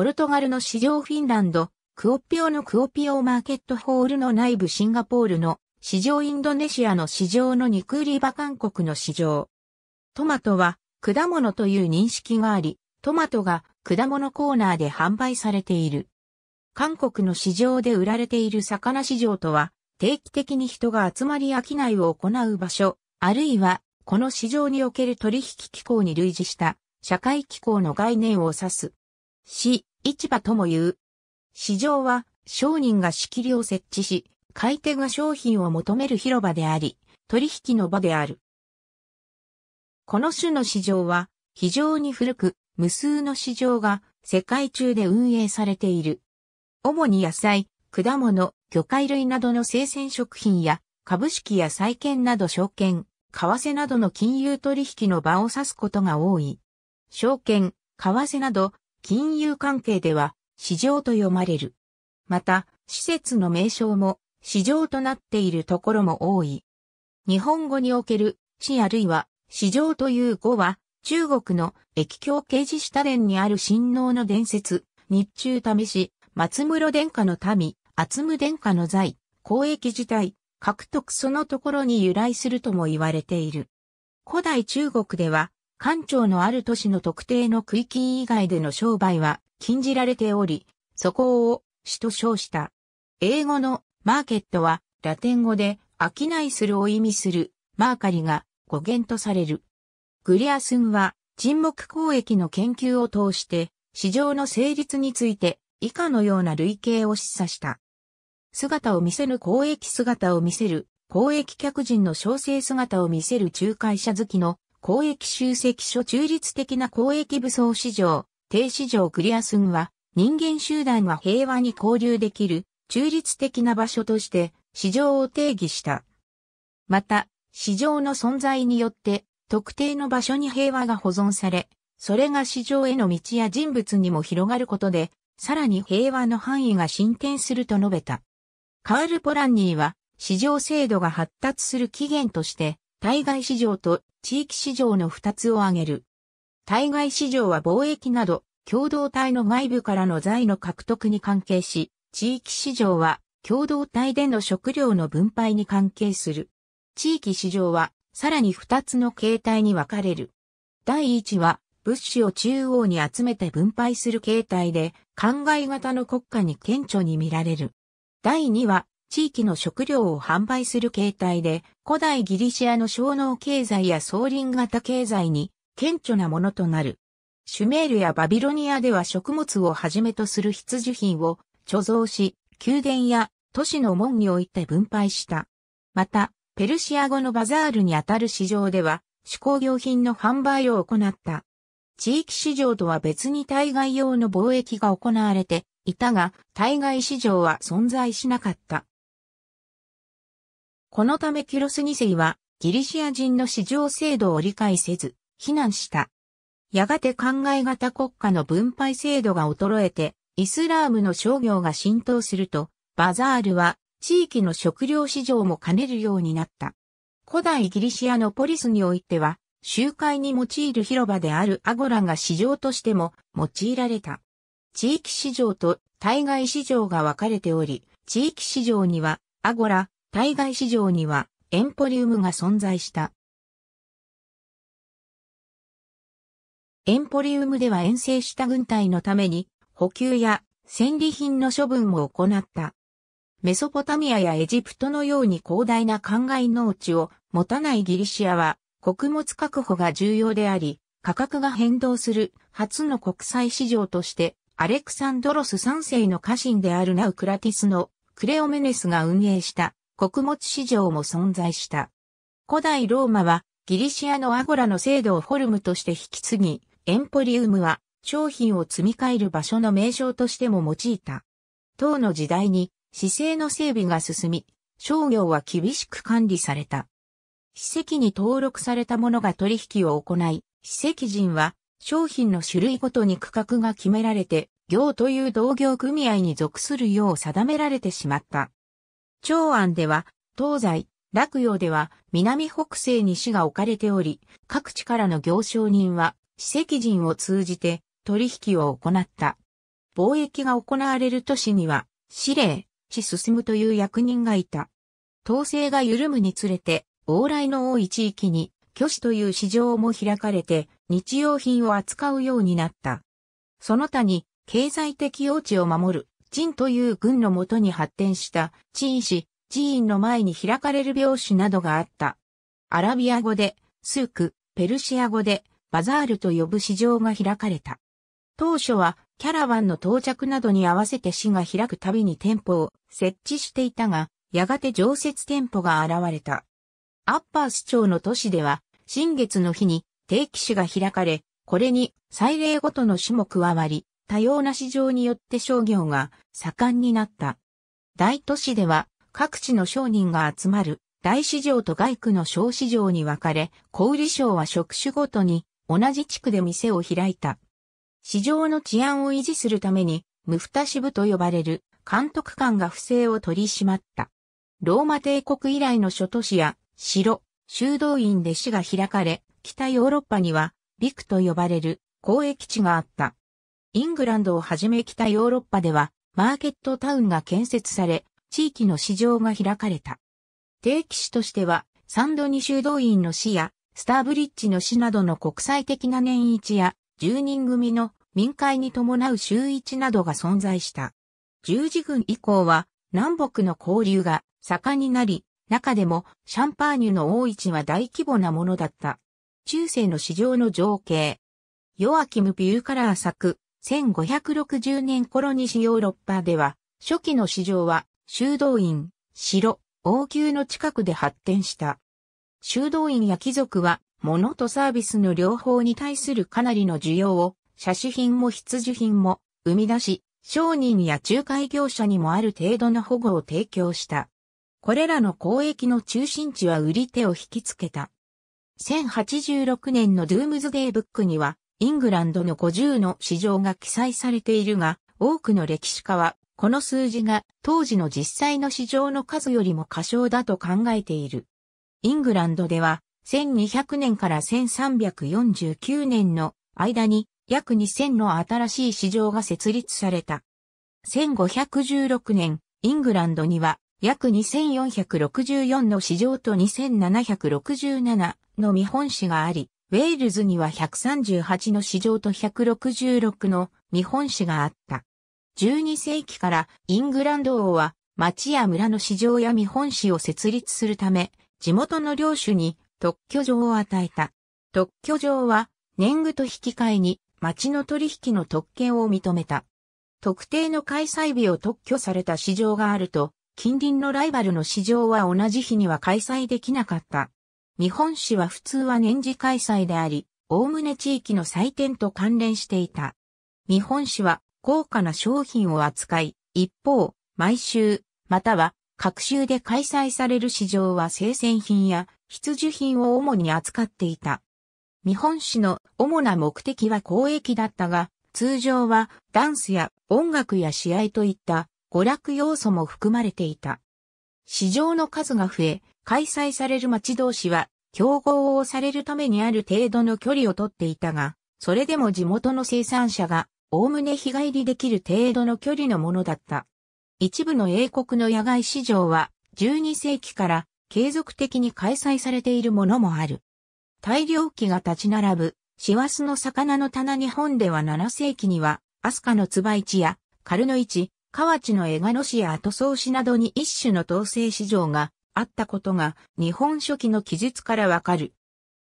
ポルトガルの市場フィンランド、クオピオのクオピオマーケットホールの内部シンガポールの市場インドネシアの市場の肉売り場韓国の市場。トマトは果物という認識があり、トマトが果物コーナーで販売されている。韓国の市場で売られている魚市場とは、定期的に人が集まり商いを行う場所、あるいは、この市場における取引機構に類似した、社会機構の概念を指す。市、市場とも言う。市場は商人が仕切りを設置し、買い手が商品を求める広場であり、取引の場である。この種の市場は非常に古く、無数の市場が世界中で運営されている。主に野菜、果物、魚介類などの生鮮食品や株式や債券など証券、為替などの金融取引の場を指すことが多い。証券、為替など金融関係では市場と読まれる。また、施設の名称も市場となっているところも多い。日本語における市あるいは市場という語は中国の液境刑事下殿にある新能の伝説、日中試し、松室殿下の民、厚無殿下の在、公益自体、獲得そのところに由来するとも言われている。古代中国では官庁のある都市の特定の区域以外での商売は禁じられており、そこを市と称した。英語のマーケットはラテン語で商いするを意味するマーカリが語源とされる。グリアスンは沈黙交易の研究を通して市場の成立について以下のような類型を示唆した。姿を見せぬ交易姿を見せる、交易客人の小生姿を見せる仲介者好きの公益集積所中立的な公益武装市場、低市場クリアスンは、人間集団は平和に交流できる、中立的な場所として、市場を定義した。また、市場の存在によって、特定の場所に平和が保存され、それが市場への道や人物にも広がることで、さらに平和の範囲が進展すると述べた。カール・ポランニーは、市場制度が発達する起源として、対外市場と地域市場の二つを挙げる。対外市場は貿易など、共同体の外部からの財の獲得に関係し、地域市場は共同体での食料の分配に関係する。地域市場はさらに二つの形態に分かれる。第一は物資を中央に集めて分配する形態で考え型の国家に顕著に見られる。第二は地域の食料を販売する形態で、古代ギリシアの小農経済や総林型経済に顕著なものとなる。シュメールやバビロニアでは食物をはじめとする必需品を貯蔵し、宮殿や都市の門において分配した。また、ペルシア語のバザールにあたる市場では、手工業品の販売を行った。地域市場とは別に対外用の貿易が行われていたが、対外市場は存在しなかった。このためキロス2世はギリシア人の市場制度を理解せず、非難した。やがて考え型国家の分配制度が衰えて、イスラームの商業が浸透すると、バザールは地域の食料市場も兼ねるようになった。古代ギリシアのポリスにおいては、集会に用いる広場であるアゴラが市場としても用いられた。地域市場と対外市場が分かれており、地域市場にはアゴラ、対外市場にはエンポリウムが存在した。エンポリウムでは遠征した軍隊のために補給や戦利品の処分を行った。メソポタミアやエジプトのように広大な灌漑農地を持たないギリシアは穀物確保が重要であり、価格が変動する初の国際市場としてアレクサンドロス3世の家臣であるナウクラティスのクレオメネスが運営した穀物市場も存在した。古代ローマはギリシアのアゴラの制度をフォルムとして引き継ぎ、エンポリウムは商品を積み替える場所の名称としても用いた。唐の時代に市政の整備が進み、商業は厳しく管理された。史跡に登録されたものが取引を行い、史跡人は商品の種類ごとに区画が決められて、業という同業組合に属するよう定められてしまった。長安では、東西、洛陽では、南北西に市が置かれており、各地からの行商人は、史跡人を通じて取引を行った。貿易が行われる都市には、司令、市進むという役人がいた。統制が緩むにつれて、往来の多い地域に、挙市という市場も開かれて、日用品を扱うようになった。その他に、経済的用地を守る、陳という軍のもとに発展した地位市、寺院の前に開かれる病死などがあった。アラビア語で、スーク、ペルシア語で、バザールと呼ぶ市場が開かれた。当初は、キャラバンの到着などに合わせて市が開くたびに店舗を設置していたが、やがて常設店舗が現れた。アッパース町の都市では、新月の日に定期市が開かれ、これに祭礼ごとの市も加わり、多様な市場によって商業が盛んになった。大都市では各地の商人が集まる大市場と外区の小市場に分かれ、小売商は職種ごとに同じ地区で店を開いた。市場の治安を維持するために、ムフタ支部と呼ばれる監督官が不正を取り締まった。ローマ帝国以来の諸都市や城、修道院で市が開かれ、北ヨーロッパには陸と呼ばれる交易地があった。イングランドをはじめ北ヨーロッパでは、マーケットタウンが建設され、地域の市場が開かれた。定期市としては、サンドニ修道院の市や、スターブリッジの市などの国際的な年一や、10人組の民会に伴う週一などが存在した。十字軍以降は、南北の交流が盛んになり、中でもシャンパーニュの大市は大規模なものだった。中世の市場の情景。ヨアキム・ビューカラー作、1560年頃に主要ロッパーでは、初期の市場は、修道院、城、王宮の近くで発展した。修道院や貴族は、物とサービスの両方に対するかなりの需要を、奢侈品も必需品も、生み出し、商人や仲介業者にもある程度の保護を提供した。これらの交易の中心地は売り手を引きつけた。1086年のドゥームズデイブックには、イングランドの50の市場が記載されているが、多くの歴史家は、この数字が当時の実際の市場の数よりも過小だと考えている。イングランドでは、1200年から1349年の間に約2000の新しい市場が設立された。1516年、イングランドには約2464の市場と2767の見本市があり、ウェールズには138の市場と166の見本市があった。12世紀からイングランド王は町や村の市場や見本市を設立するため、地元の領主に特許状を与えた。特許状は年貢と引き換えに町の取引の特権を認めた。特定の開催日を特許された市場があると、近隣のライバルの市場は同じ日には開催できなかった。日本史は普通は年次開催であり、おおむね地域の祭典と関連していた。日本史は高価な商品を扱い、一方、毎週、または各週で開催される市場は生鮮品や必需品を主に扱っていた。日本史の主な目的は公益だったが、通常はダンスや音楽や試合といった娯楽要素も含まれていた。市場の数が増え、開催される町同士は、競合をされるためにある程度の距離をとっていたが、それでも地元の生産者が、おおむね日帰りできる程度の距離のものだった。一部の英国の野外市場は、12世紀から継続的に開催されているものもある。大量機が立ち並ぶ、ワスの魚の棚日本では7世紀には、アスカのツバイチや、カルノイカ河内のエガノ市やアトソウシなどに一種の統制市場があったことが日本書紀の記述からわかる。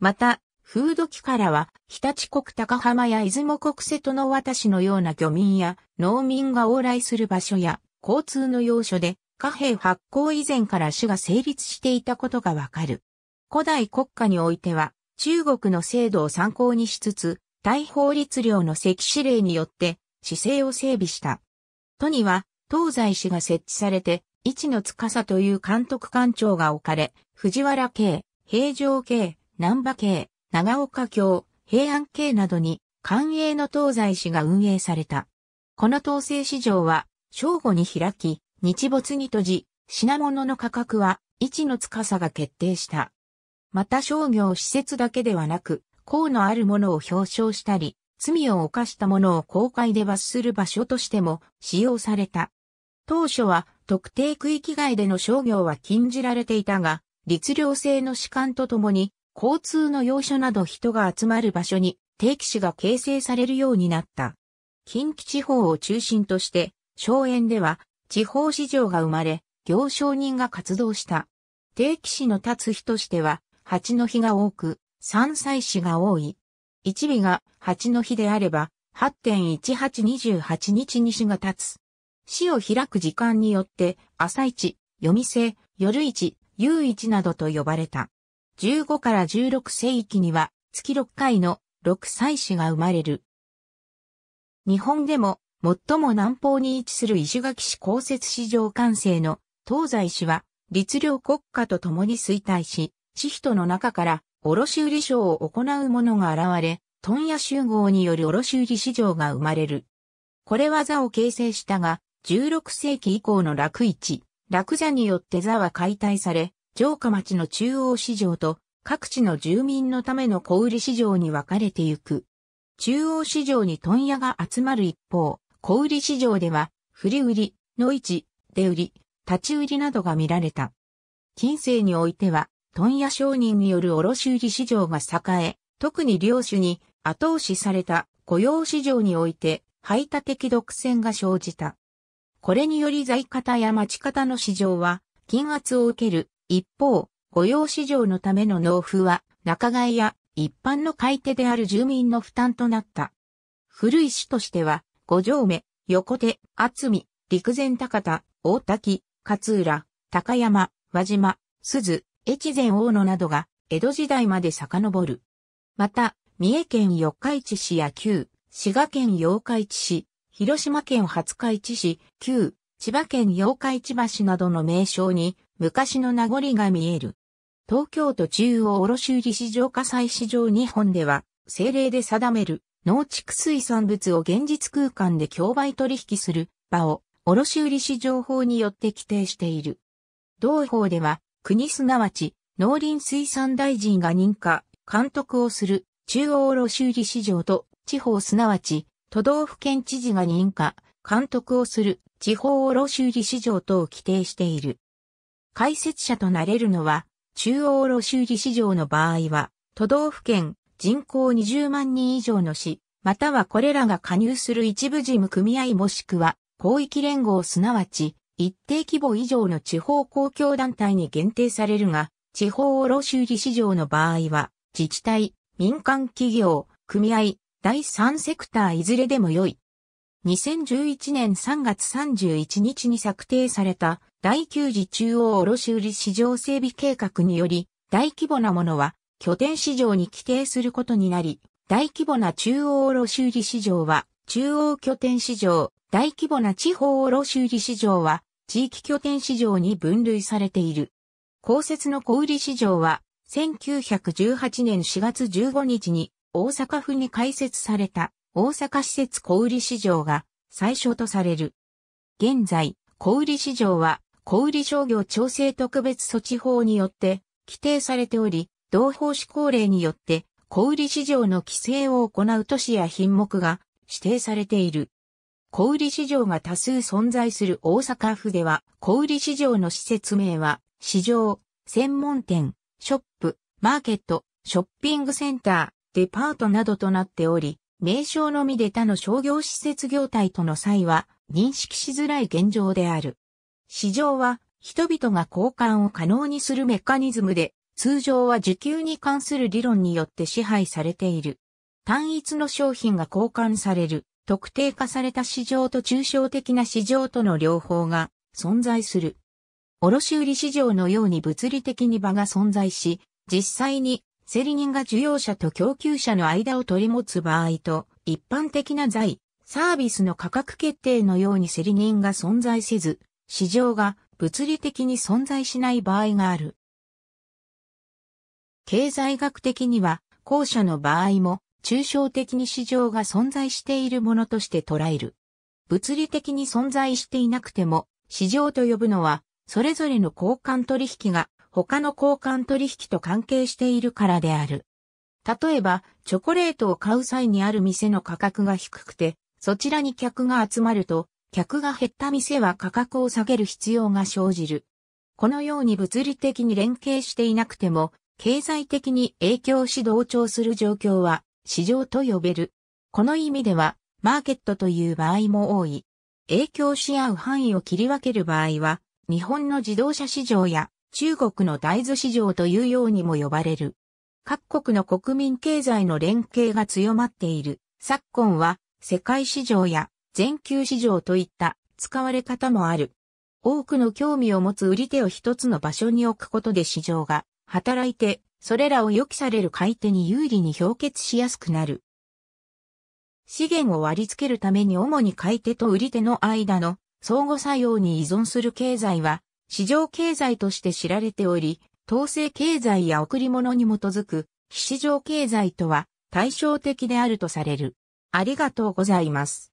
また、風土記からは、日立国高浜や出雲国瀬戸の渡しのような漁民や農民が往来する場所や交通の要所で貨幣発行以前から種が成立していたことがわかる。古代国家においては、中国の制度を参考にしつつ、大法律令の赤指令によって、姿勢を整備した。都には、東西市が設置されて、一の司という監督官庁が置かれ、藤原系、平城系、南波系、長岡京、平安系などに、官営の東西市が運営された。この統制市場は、正午に開き、日没に閉じ、品物の価格は、一の司が決定した。また商業施設だけではなく、功のあるものを表彰したり、罪を犯したものを公開で罰する場所としても使用された。当初は特定区域外での商業は禁じられていたが、律令制の士官とともに、交通の要所など人が集まる場所に定期市が形成されるようになった。近畿地方を中心として、荘園では地方市場が生まれ、行商人が活動した。定期市の立つ日としては、八の日が多く、三歳市が多い。一尾が八の日であれば、8.1828日に市が立つ。市を開く時間によって、朝市、夜店、夜市、夕市などと呼ばれた。15から16世紀には、月6回の6祭祀が生まれる。日本でも、最も南方に位置する石垣市公設市場完成の東西市は、律令国家と共に衰退し、地人の中から卸売商を行う者が現れ、問屋集合による卸売市場が生まれる。これ技を形成したが、16世紀以降の楽市、楽座によって座は解体され、城下町の中央市場と各地の住民のための小売市場に分かれてゆく。中央市場に問屋が集まる一方、小売市場では、振り売り、の市、出売り、立ち売りなどが見られた。近世においては、問屋商人による卸売市場が栄え、特に領主に後押しされた雇用市場において、排他的独占が生じた。これにより在方や町方の市場は、金圧を受ける。一方、雇用市場のための納付は、仲買や一般の買い手である住民の負担となった。古い市としては、五条目、横手、厚見、陸前高田、大滝、勝浦、高山、和島、鈴、越前大野などが、江戸時代まで遡る。また、三重県四日市市や旧、滋賀県八日市市、広島県廿日市市、旧、千葉県八日市橋などの名称に昔の名残が見える。東京都中央卸売市場火災市場日本では、政令で定める農畜水産物を現実空間で競売取引する場を卸売市場法によって規定している。同法では、国すなわち農林水産大臣が認可、監督をする中央卸売市場と地方すなわち都道府県知事が認可、監督をする地方卸売市場等を規定している。解説者となれるのは、中央卸売市場の場合は、都道府県人口20万人以上の市、またはこれらが加入する一部事務組合もしくは、広域連合すなわち、一定規模以上の地方公共団体に限定されるが、地方卸売市場の場合は、自治体、民間企業、組合、第3セクターいずれでも良い。2011年3月31日に策定された第9次中央卸売市場整備計画により、大規模なものは拠点市場に規定することになり、大規模な中央卸売市場は中央拠点市場、大規模な地方卸売市場は地域拠点市場に分類されている。公設の小売市場は1918年4月15日に大阪府に開設された大阪施設小売市場が最初とされる。現在、小売市場は小売商業調整特別措置法によって規定されており、同法施行令によって小売市場の規制を行う都市や品目が指定されている。小売市場が多数存在する大阪府では、小売市場の施設名は、市場、専門店、ショップ、マーケット、ショッピングセンター、デパートなどとなっており、名称のみで他の商業施設業態との際は認識しづらい現状である。市場は人々が交換を可能にするメカニズムで、通常は受給に関する理論によって支配されている。単一の商品が交換される、特定化された市場と抽象的な市場との両方が存在する。卸売市場のように物理的に場が存在し、実際にセリ人が需要者と供給者の間を取り持つ場合と、一般的な財、サービスの価格決定のようにセリ人が存在せず、市場が物理的に存在しない場合がある。経済学的には、後者の場合も、抽象的に市場が存在しているものとして捉える。物理的に存在していなくても、市場と呼ぶのは、それぞれの交換取引が他の交換取引と関係しているからである。例えば、チョコレートを買う際にある店の価格が低くて、そちらに客が集まると、客が減った店は価格を下げる必要が生じる。このように物理的に連携していなくても、経済的に影響し同調する状況は市場と呼べる。この意味では、マーケットという場合も多い。影響し合う範囲を切り分ける場合は、日本の自動車市場や中国の大豆市場というようにも呼ばれる。各国の国民経済の連携が強まっている。昨今は世界市場や全球市場といった使われ方もある。多くの興味を持つ売り手を一つの場所に置くことで市場が働いて、それらを予期される買い手に有利に評決しやすくなる。資源を割り付けるために主に買い手と売り手の間の相互作用に依存する経済は市場経済として知られており、統制経済や贈り物に基づく非市場経済とは対照的であるとされる。ありがとうございます。